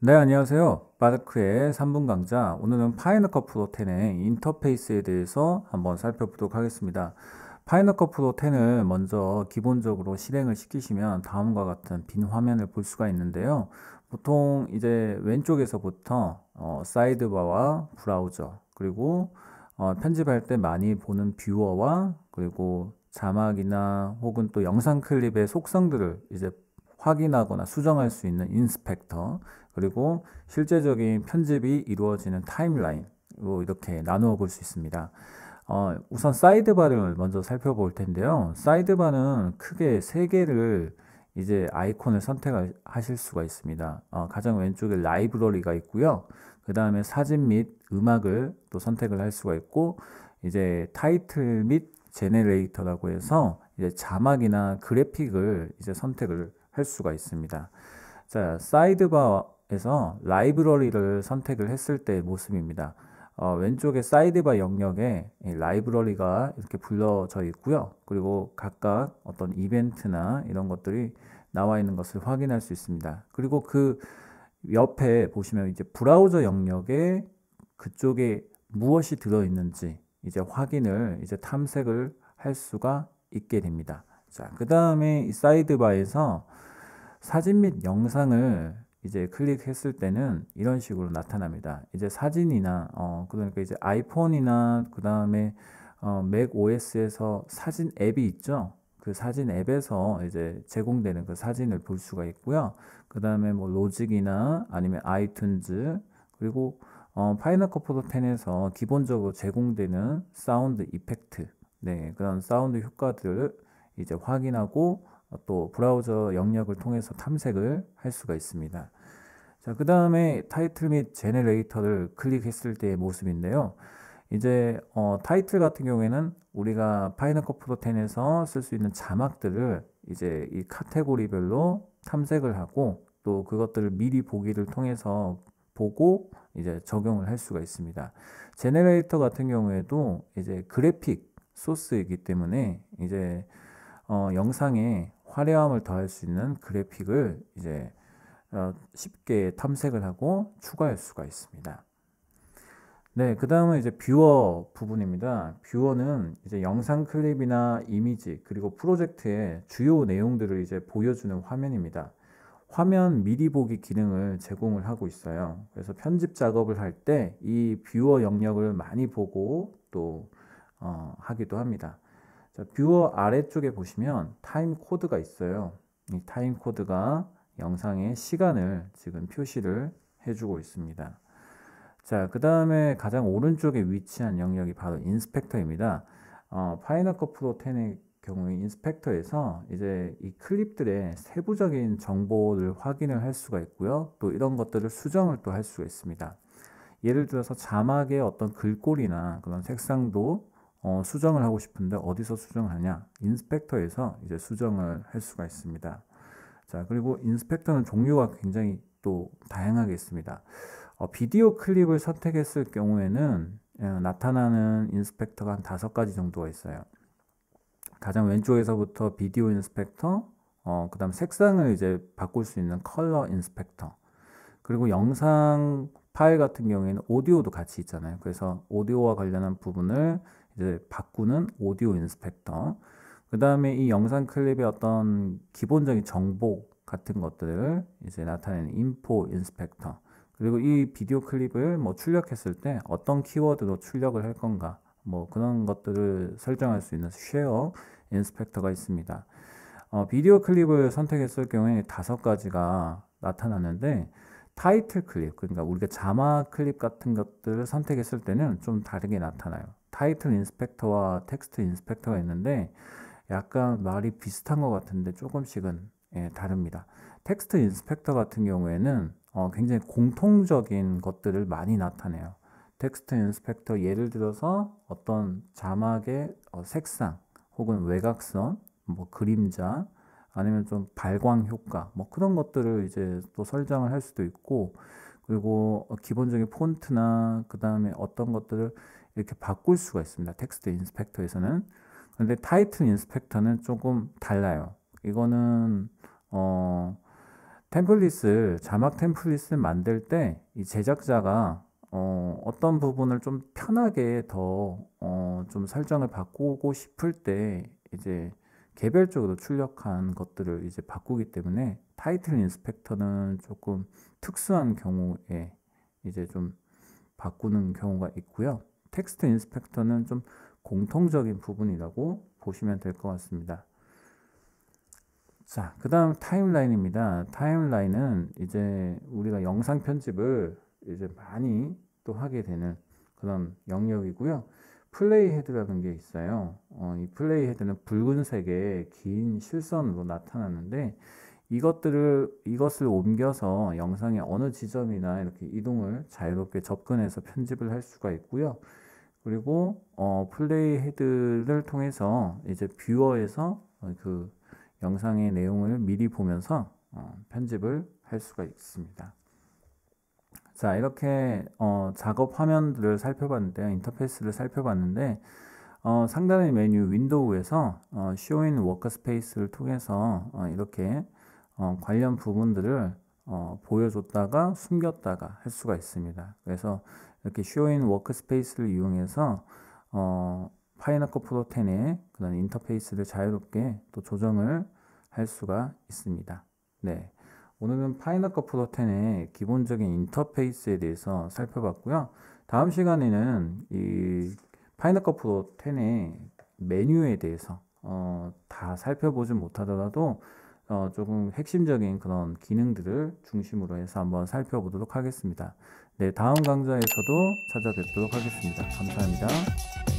네, 안녕하세요. 빠르크의 3분 강좌. 오늘은 파이너컷 프로10의 인터페이스에 대해서 한번 살펴보도록 하겠습니다. 파이너컷 프로10을 먼저 기본적으로 실행을 시키시면 다음과 같은 빈 화면을 볼 수가 있는데요. 보통 이제 왼쪽에서부터 어, 사이드바와 브라우저 그리고 어, 편집할 때 많이 보는 뷰어와 그리고 자막이나 혹은 또 영상 클립의 속성들을 이제 확인하거나 수정할 수 있는 인스펙터 그리고 실제적인 편집이 이루어지는 타임라인으로 이렇게 나누어 볼 수 있습니다. 어, 우선 사이드바를 먼저 살펴볼 텐데요. 사이드바는 크게 세 개를 이제 아이콘을 선택하실 수가 있습니다. 어, 가장 왼쪽에 라이브러리가 있고요. 그 다음에 사진 및 음악을 또 선택을 할 수가 있고 이제 타이틀 및 제네레이터라고 해서 이제 자막이나 그래픽을 이제 선택을 할 수가 있습니다. 자, 사이드바 에서 라이브러리를 선택을 했을 때 모습입니다. 어, 왼쪽에 사이드바 영역에 라이브러리가 이렇게 불러져 있고요. 그리고 각각 어떤 이벤트나 이런 것들이 나와 있는 것을 확인할 수 있습니다. 그리고 그 옆에 보시면 이제 브라우저 영역에 그쪽에 무엇이 들어 있는지 이제 확인을 이제 탐색을 할 수가 있게 됩니다. 자, 그다음에 이 사이드바에서 사진 및 영상을 이제 클릭했을 때는 이런 식으로 나타납니다. 이제 사진이나 어 그러니까 이제 아이폰이나 그 다음에 어, 맥 OS에서 사진 앱이 있죠. 그 사진 앱에서 이제 제공되는 그 사진을 볼 수가 있고요. 그 다음에 뭐 로직이나 아니면 아이튠즈 그리고 어, 파이널 컷프드 10에서 기본적으로 제공되는 사운드 이펙트 네 그런 사운드 효과들을 이제 확인하고 또 브라우저 영역을 통해서 탐색을 할 수가 있습니다. 자, 그 다음에 타이틀 및 제네레이터를 클릭했을 때의 모습인데요. 이제 어, 타이틀 같은 경우에는 우리가 파이널컷 프로 10에서 쓸 수 있는 자막들을 이제 이 카테고리별로 탐색을 하고 또 그것들을 미리 보기를 통해서 보고 이제 적용을 할 수가 있습니다. 제네레이터 같은 경우에도 이제 그래픽 소스이기 때문에 이제 어, 영상에 화려함을 더할 수 있는 그래픽을 이제 어, 쉽게 탐색을 하고 추가할 수가 있습니다. 네, 그 다음은 이제 뷰어 부분입니다. 뷰어는 이제 영상 클립이나 이미지 그리고 프로젝트의 주요 내용들을 이제 보여주는 화면입니다. 화면 미리 보기 기능을 제공을 하고 있어요. 그래서 편집 작업을 할 때 이 뷰어 영역을 많이 보고 또 어, 하기도 합니다. 자, 뷰어 아래쪽에 보시면 타임 코드가 있어요. 이 타임 코드가 영상의 시간을 지금 표시를 해주고 있습니다. 자, 그 다음에 가장 오른쪽에 위치한 영역이 바로 인스펙터입니다. 어, 파이널컷 프로 10의 경우에 인스펙터에서 이제 이 클립들의 세부적인 정보를 확인을 할 수가 있고요. 또 이런 것들을 수정을 또 할 수가 있습니다. 예를 들어서 자막의 어떤 글꼴이나 그런 색상도 어, 수정을 하고 싶은데 어디서 수정하냐? 인스펙터에서 이제 수정을 할 수가 있습니다. 자, 그리고 인스펙터는 종류가 굉장히 또 다양하게 있습니다. 어, 비디오 클립을 선택했을 경우에는 예, 나타나는 인스펙터가 한 다섯 가지 정도가 있어요. 가장 왼쪽에서부터 비디오 인스펙터, 어, 그 다음 색상을 이제 바꿀 수 있는 컬러 인스펙터, 그리고 영상 파일 같은 경우에는 오디오도 같이 있잖아요. 그래서 오디오와 관련한 부분을 이제 바꾸는 오디오 인스펙터. 그 다음에 이 영상 클립의 어떤 기본적인 정보 같은 것들을 이제 나타내는 인포 인스펙터. 그리고 이 비디오 클립을 뭐 출력했을 때 어떤 키워드로 출력을 할 건가 뭐 그런 것들을 설정할 수 있는 쉐어 인스펙터가 있습니다. 어, 비디오 클립을 선택했을 경우에 다섯 가지가 나타나는데 타이틀 클립 그러니까 우리가 자막 클립 같은 것들을 선택했을 때는 좀 다르게 나타나요. 타이틀 인스펙터와 텍스트 인스펙터가 있는데 약간 말이 비슷한 것 같은데 조금씩은 예, 다릅니다. 텍스트 인스펙터 같은 경우에는 어, 굉장히 공통적인 것들을 많이 나타내요. 텍스트 인스펙터 예를 들어서 어떤 자막의 어, 색상 혹은 외곽선, 뭐 그림자 아니면 좀 발광 효과 뭐 그런 것들을 이제 또 설정을 할 수도 있고 그리고 어, 기본적인 폰트나 그 다음에 어떤 것들을 이렇게 바꿀 수가 있습니다. 텍스트 인스펙터에서는. 그런데 타이틀 인스펙터는 조금 달라요. 이거는 어, 템플릿을 자막 템플릿을 만들 때 이 제작자가 어, 어떤 부분을 좀 편하게 더좀 어, 설정을 바꾸고 싶을 때 이제 개별적으로 출력한 것들을 이제 바꾸기 때문에 타이틀 인스펙터는 조금 특수한 경우에 이제 좀 바꾸는 경우가 있고요. 텍스트 인스펙터는 좀 공통적인 부분이라고 보시면 될 것 같습니다. 자, 그 다음 타임라인입니다. 타임라인은 이제 우리가 영상 편집을 이제 많이 또 하게 되는 그런 영역이고요. 플레이 헤드라는 게 있어요. 어, 이 플레이 헤드는 붉은색의 긴 실선으로 나타나는데 이것들을 이것을 옮겨서 영상의 어느 지점이나 이렇게 이동을 자유롭게 접근해서 편집을 할 수가 있고요. 그리고 어, 플레이 헤드를 통해서 이제 뷰어에서 어, 그 영상의 내용을 미리 보면서 어, 편집을 할 수가 있습니다. 자 이렇게 어, 작업 화면들을 살펴봤는데 인터페이스를 살펴봤는데 어, 상단의 메뉴 윈도우에서 어, Show in Workspace를 통해서 어, 이렇게 어, 관련 부분들을 어, 보여줬다가 숨겼다가 할 수가 있습니다. 그래서 이렇게 쇼인 워크스페이스를 이용해서 어, 파이나코 프로 10의 그런 인터페이스를 자유롭게 또 조정을 할 수가 있습니다. 네. 오늘은 파이나코 프로 10의 기본적인 인터페이스에 대해서 살펴봤고요. 다음 시간에는 이 파이나코 프로 10의 메뉴에 대해서 어, 다 살펴보진 못하더라도 어, 조금 핵심적인 그런 기능들을 중심으로 해서 한번 살펴보도록 하겠습니다. 네, 다음 강좌에서도 찾아뵙도록 하겠습니다. 감사합니다.